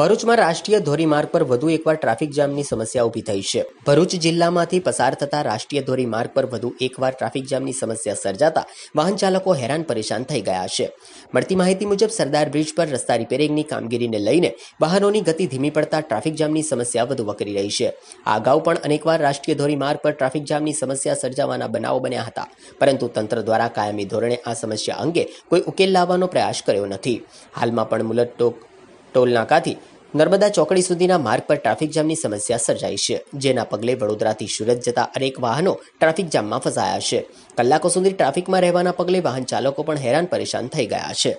ભરૂચમાં રાષ્ટ્રીય ધોરીમાર્ગ પર વધુ એકવાર ટ્રાફિક જામની સમસ્યા ઊભી થઈ છે ભરૂચ જિલ્લામાંથી પસાર થતા રાષ્ટ્રીય ધોરીમાર્ગ પર વધુ એકવાર ટ્રાફિક જામની સમસ્યા સર્જાતા વાહન ચાલકો હેરાન પરેશાન થઈ ગયા છે મળતી માહિતી મુજબ સરદાર બ્રિજ પર રસ્તા રિપેરિંગની કામગીરીને લઈને વાહનોની ગતિ ધીમી પડતા ટ્રાફિક જામની સમસ્યા વધુ વકરી રહી છે આ અગાઉ પણ અનેકવાર રાષ્ટ્રીય ધોરીમાર્ગ પર ટ્રાફિક જામની સમસ્યા સર્જાવાના બનાવો બન્યા હતા પરંતુ તંત્ર દ્વારા કાયમી ધોરણે આ સમસ્યા અંગે કોઈ ઉકેલ લાવવાનો પ્રયાસ કર્યો નથી હાલમાં પણ મુલત ટોક ટોલનાકાથી નર્મદા ચોકડી સુધીના માર્ગ પર ટ્રાફિક જામની સમસ્યા સર્જાઈ છે જેના પગલે વડોદરાથી સુરત જતા અનેક વાહનો ટ્રાફિક જામમાં ફસાયા છે કલાકો સુધી ટ્રાફિકમાં રહેવાના પગલે વાહન ચાલકો પણ હેરાન પરેશાન થઈ ગયા છે